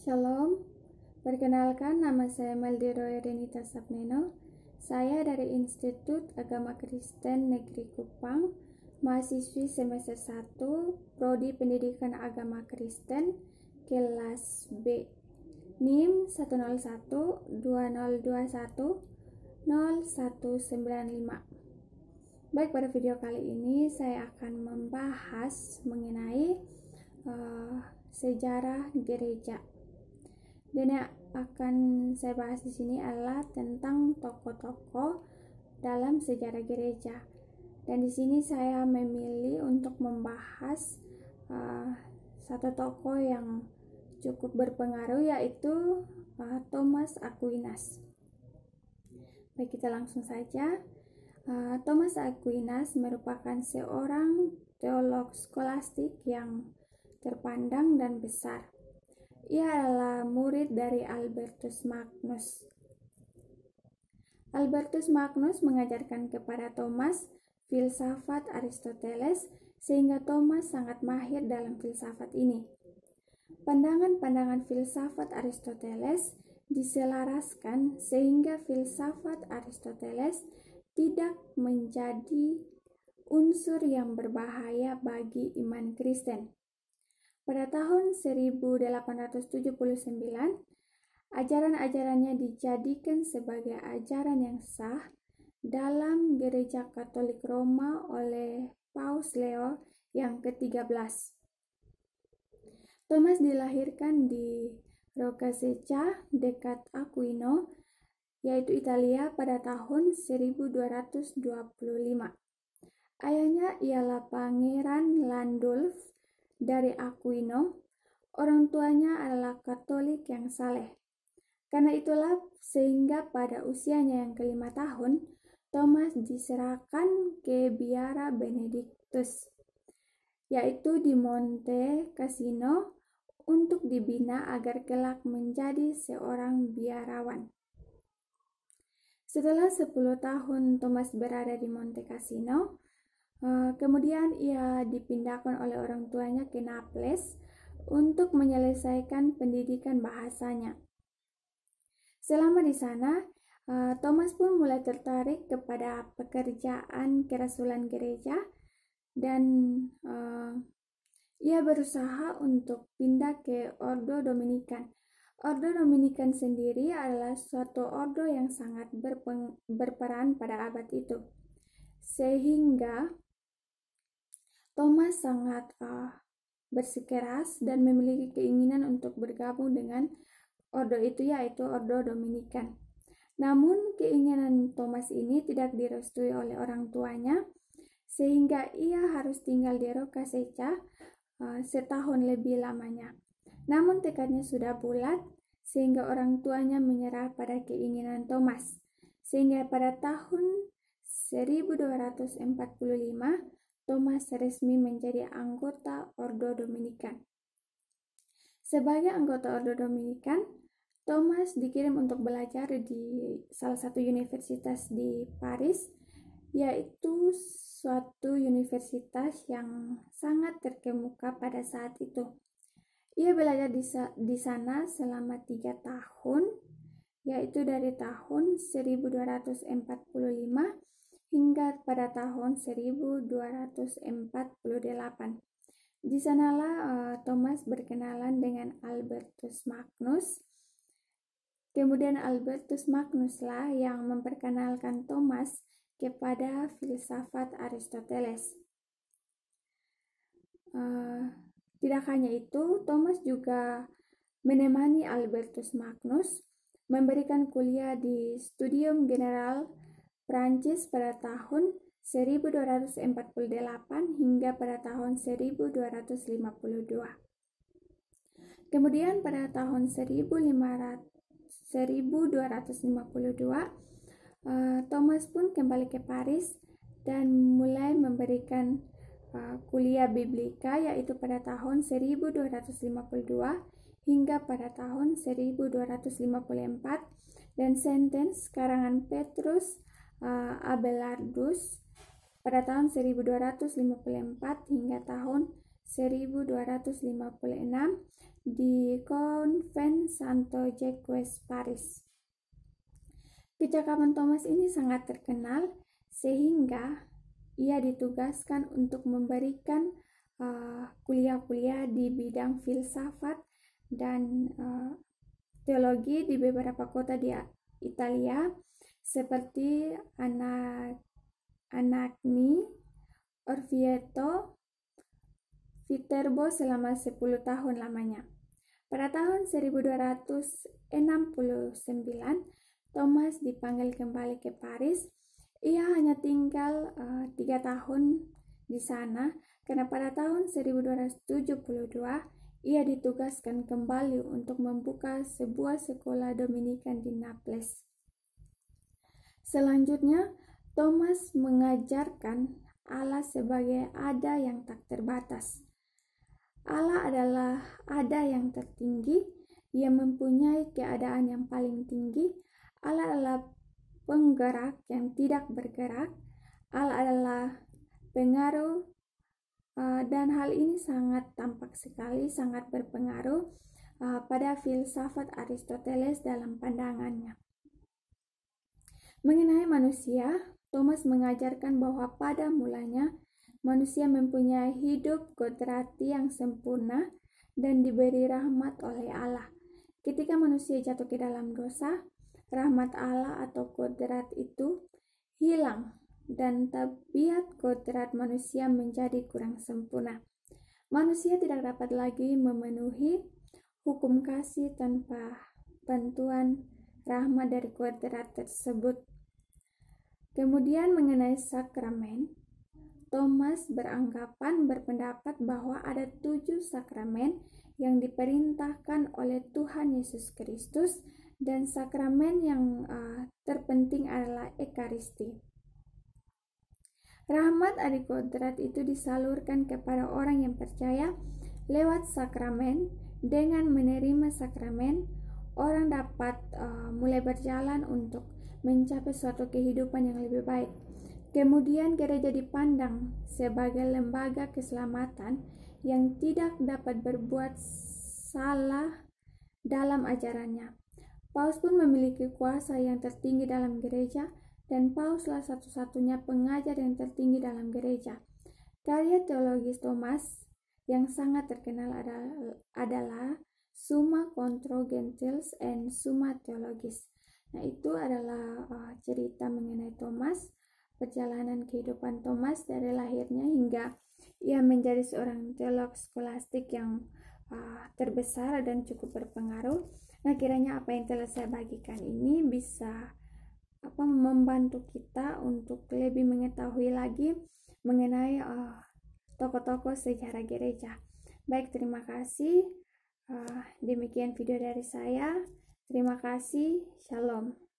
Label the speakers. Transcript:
Speaker 1: Shalom, perkenalkan nama saya Maldiroy Renita Sapneno. Saya dari Institut Agama Kristen Negeri Kupang, mahasiswi semester 1, Prodi Pendidikan Agama Kristen, kelas B. NIM 101-2021-0195. Baik, pada video kali ini saya akan membahas mengenai uh, sejarah gereja. Dan yang akan saya bahas di sini adalah tentang tokoh-tokoh dalam sejarah gereja. Dan di sini saya memilih untuk membahas uh, satu tokoh yang cukup berpengaruh yaitu uh, Thomas Aquinas. Baik kita langsung saja. Uh, Thomas Aquinas merupakan seorang teolog skolastik yang terpandang dan besar. Ia adalah murid dari Albertus Magnus. Albertus Magnus mengajarkan kepada Thomas filsafat Aristoteles sehingga Thomas sangat mahir dalam filsafat ini. Pandangan-pandangan filsafat Aristoteles diselaraskan sehingga filsafat Aristoteles tidak menjadi unsur yang berbahaya bagi iman Kristen. Pada tahun 1879, ajaran-ajarannya dijadikan sebagai ajaran yang sah dalam Gereja Katolik Roma oleh Paus Leo yang ke-13. Thomas dilahirkan di Rocaseca dekat Aquino, yaitu Italia pada tahun 1225. Ayahnya ialah Pangeran Landulf dari Aquino, orang tuanya adalah Katolik yang saleh. Karena itulah sehingga pada usianya yang kelima tahun, Thomas diserahkan ke biara Benedictus, yaitu di Monte Cassino untuk dibina agar kelak menjadi seorang biarawan. Setelah 10 tahun Thomas berada di Monte Cassino, Eh, kemudian ia dipindahkan oleh orang tuanya ke Naples untuk menyelesaikan pendidikan bahasanya. Selama di sana, eh, Thomas pun mulai tertarik kepada pekerjaan kerasulan gereja dan eh, ia berusaha untuk pindah ke Ordo Dominikan. Ordo Dominikan sendiri adalah suatu ordo yang sangat berperan pada abad itu. Sehingga Thomas sangat uh, bersikeras dan memiliki keinginan untuk bergabung dengan ordo itu yaitu ordo Dominikan. Namun keinginan Thomas ini tidak direstui oleh orang tuanya sehingga ia harus tinggal di Seca uh, ah, setahun lebih lamanya. Namun tekadnya sudah bulat sehingga orang tuanya menyerah pada keinginan Thomas. Sehingga pada tahun 1245 Thomas resmi menjadi anggota Ordo Dominikan. Sebagai anggota Ordo Dominikan, Thomas dikirim untuk belajar di salah satu universitas di Paris, yaitu suatu universitas yang sangat terkemuka pada saat itu. Ia belajar di, di sana selama tiga tahun, yaitu dari tahun 1245 hingga pada tahun 1248. Di sanalah eh, Thomas berkenalan dengan Albertus Magnus. Kemudian Albertus Magnus lah yang memperkenalkan Thomas kepada filsafat Aristoteles. Uh, tidak hanya itu, Thomas juga menemani Albertus Magnus memberikan kuliah di Studium General Prancis pada tahun 1248 hingga pada tahun 1252. Kemudian pada tahun 1500, 1252 eh, Thomas pun kembali ke Paris dan mulai memberikan eh, kuliah biblika yaitu pada tahun 1252 hingga pada tahun 1254 dan sentence karangan Petrus uh, Abelardus pada tahun 1254 hingga tahun 1256 di Konvens Santo Jacques Paris. Kecakapan Thomas ini sangat terkenal sehingga ia ditugaskan untuk memberikan eh, kuliah-kuliah uh, di bidang filsafat dan uh, teologi di beberapa kota di Italia seperti anak anak Anakni, Orvieto, Viterbo selama 10 tahun lamanya. Pada tahun 1269, Thomas dipanggil kembali ke Paris. Ia hanya tinggal eh, tiga uh, tahun di sana karena pada tahun 1272 ia ditugaskan kembali untuk membuka sebuah sekolah Dominikan di Naples. Selanjutnya, Thomas mengajarkan Allah sebagai ada yang tak terbatas. Allah adalah ada yang tertinggi, yang mempunyai keadaan yang paling tinggi. Allah adalah penggerak yang tidak bergerak. Allah adalah pengaruh eh, dan hal ini sangat tampak sekali, sangat berpengaruh eh, pada filsafat Aristoteles dalam pandangannya. Mengenai manusia, Thomas mengajarkan bahwa pada mulanya manusia mempunyai hidup kodrati yang sempurna dan diberi rahmat oleh Allah. Ketika manusia jatuh ke dalam dosa, rahmat Allah atau kodrat itu hilang dan tabiat kodrat manusia menjadi kurang sempurna. Manusia tidak dapat lagi memenuhi hukum kasih tanpa bantuan rahmat dari kodrat tersebut. Kemudian mengenai sakramen, Thomas beranggapan berpendapat bahwa ada tujuh sakramen yang diperintahkan oleh Tuhan Yesus Kristus dan sakramen yang uh, terpenting adalah Ekaristi. Rahmat adikodrat itu disalurkan kepada orang yang percaya lewat sakramen. Dengan menerima sakramen, orang dapat uh, mulai berjalan untuk mencapai suatu kehidupan yang lebih baik. Kemudian gereja dipandang sebagai lembaga keselamatan yang tidak dapat berbuat salah dalam ajarannya. Paus pun memiliki kuasa yang tertinggi dalam gereja dan Pauslah satu-satunya pengajar yang tertinggi dalam gereja. Karya teologis Thomas yang sangat terkenal adalah, Summa Contro Gentiles and Summa Theologis. Nah, itu adalah uh, cerita mengenai Thomas, perjalanan kehidupan Thomas dari lahirnya hingga ia menjadi seorang teolog skolastik yang uh, terbesar dan cukup berpengaruh. Nah, kiranya apa yang telah saya bagikan ini bisa apa membantu kita untuk lebih mengetahui lagi mengenai uh, tokoh-tokoh sejarah gereja. Baik, terima kasih. Uh, demikian video dari saya. Terima kasih. Shalom.